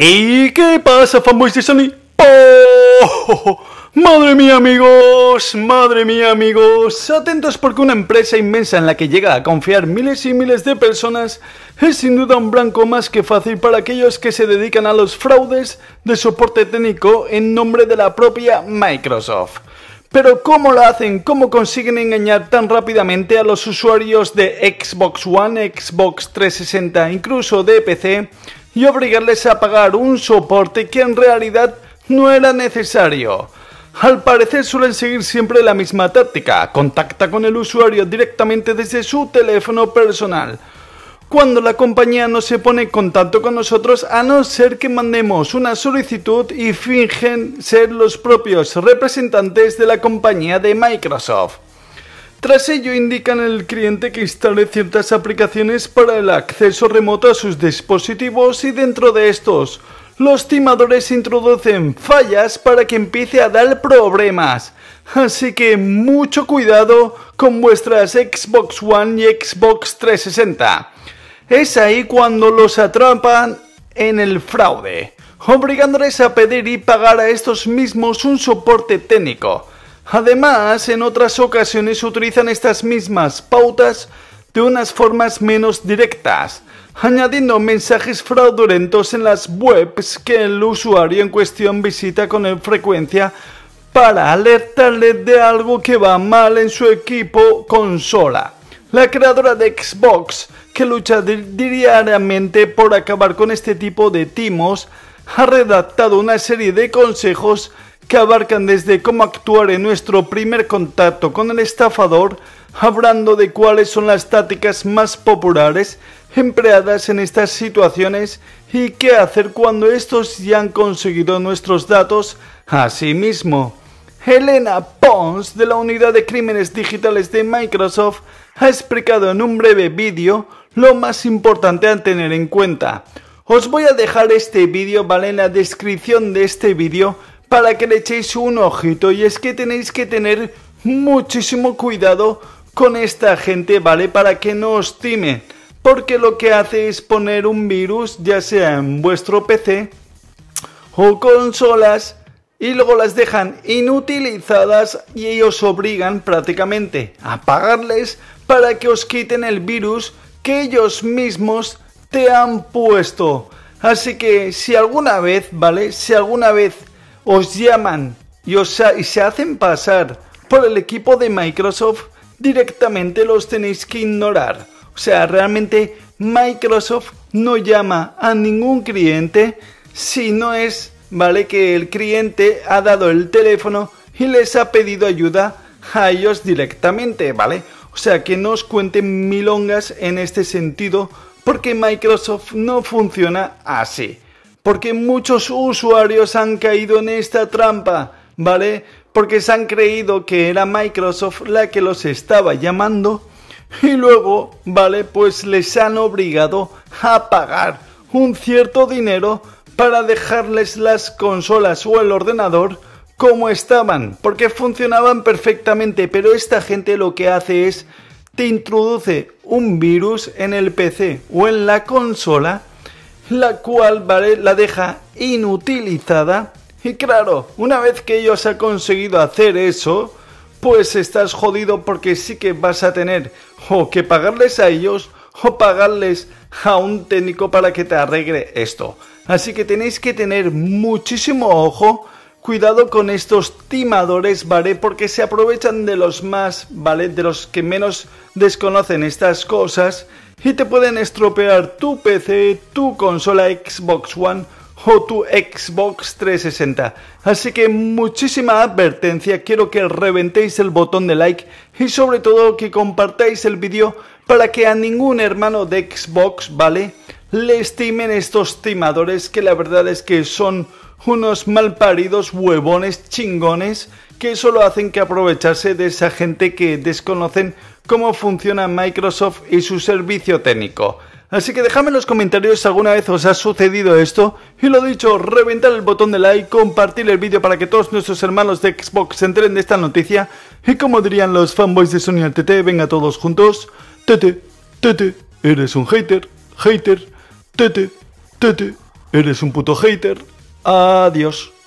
¿Y qué pasa, fanboys de Sony? ¡Oh! Madre mía amigos, madre mía amigos, atentos porque una empresa inmensa en la que llega a confiar miles y miles de personas es sin duda un blanco más que fácil para aquellos que se dedican a los fraudes de soporte técnico en nombre de la propia Microsoft. Pero ¿cómo lo hacen? ¿Cómo consiguen engañar tan rápidamente a los usuarios de Xbox One, Xbox 360, incluso de PC? y obligarles a pagar un soporte que en realidad no era necesario. Al parecer suelen seguir siempre la misma táctica, contacta con el usuario directamente desde su teléfono personal. Cuando la compañía no se pone en contacto con nosotros a no ser que mandemos una solicitud y fingen ser los propios representantes de la compañía de Microsoft. Tras ello indican al cliente que instale ciertas aplicaciones para el acceso remoto a sus dispositivos y dentro de estos, los timadores introducen fallas para que empiece a dar problemas. Así que mucho cuidado con vuestras Xbox One y Xbox 360. Es ahí cuando los atrapan en el fraude, obligándoles a pedir y pagar a estos mismos un soporte técnico. Además, en otras ocasiones utilizan estas mismas pautas de unas formas menos directas, añadiendo mensajes fraudulentos en las webs que el usuario en cuestión visita con frecuencia para alertarle de algo que va mal en su equipo consola. La creadora de Xbox, que lucha diariamente por acabar con este tipo de timos, ha redactado una serie de consejos que abarcan desde cómo actuar en nuestro primer contacto con el estafador, hablando de cuáles son las tácticas más populares empleadas en estas situaciones y qué hacer cuando estos ya han conseguido nuestros datos asimismo. Helena Pons de la Unidad de Crímenes Digitales de Microsoft ha explicado en un breve vídeo lo más importante a tener en cuenta. Os voy a dejar este vídeo, ¿vale? En la descripción de este vídeo para que le echéis un ojito y es que tenéis que tener muchísimo cuidado con esta gente, ¿vale? Para que no os timen, porque lo que hace es poner un virus ya sea en vuestro PC o consolas y luego las dejan inutilizadas y ellos obligan prácticamente a pagarles para que os quiten el virus que ellos mismos te han puesto. Así que si alguna vez, ¿vale? Si alguna vez os llaman y, se hacen pasar por el equipo de Microsoft, directamente los tenéis que ignorar. O sea, realmente Microsoft no llama a ningún cliente si no es, ¿vale? Que el cliente ha dado el teléfono y les ha pedido ayuda a ellos directamente, ¿vale? O sea, que no os cuenten milongas en este sentido porque Microsoft no funciona así porque muchos usuarios han caído en esta trampa, ¿vale? Porque se han creído que era Microsoft la que los estaba llamando y luego, ¿vale? Pues les han obligado a pagar un cierto dinero para dejarles las consolas o el ordenador como estaban, porque funcionaban perfectamente, pero esta gente lo que hace es te introduce un virus en el PC o en la consola la cual ¿vale? la deja inutilizada. Y claro, una vez que ellos han conseguido hacer eso, pues estás jodido porque sí que vas a tener o que pagarles a ellos o pagarles a un técnico para que te arregle esto. Así que tenéis que tener muchísimo ojo, cuidado con estos timadores, ¿vale? Porque se aprovechan de los más, ¿vale? De los que menos desconocen estas cosas y te pueden estropear tu PC, tu consola Xbox One o tu Xbox 360. Así que muchísima advertencia, quiero que reventéis el botón de like y sobre todo que compartáis el vídeo para que a ningún hermano de Xbox, ¿vale? Le estimen estos timadores que la verdad es que son unos malparidos huevones chingones que solo hacen que aprovecharse de esa gente que desconocen cómo funciona Microsoft y su servicio técnico. Así que déjame en los comentarios si alguna vez os ha sucedido esto. Y lo dicho, reventar el botón de like, compartir el vídeo para que todos nuestros hermanos de Xbox se enteren de esta noticia. Y como dirían los fanboys de Sony TT, venga todos juntos. Tete, tete, eres un hater, hater, tete, tete, eres un puto hater. Adiós.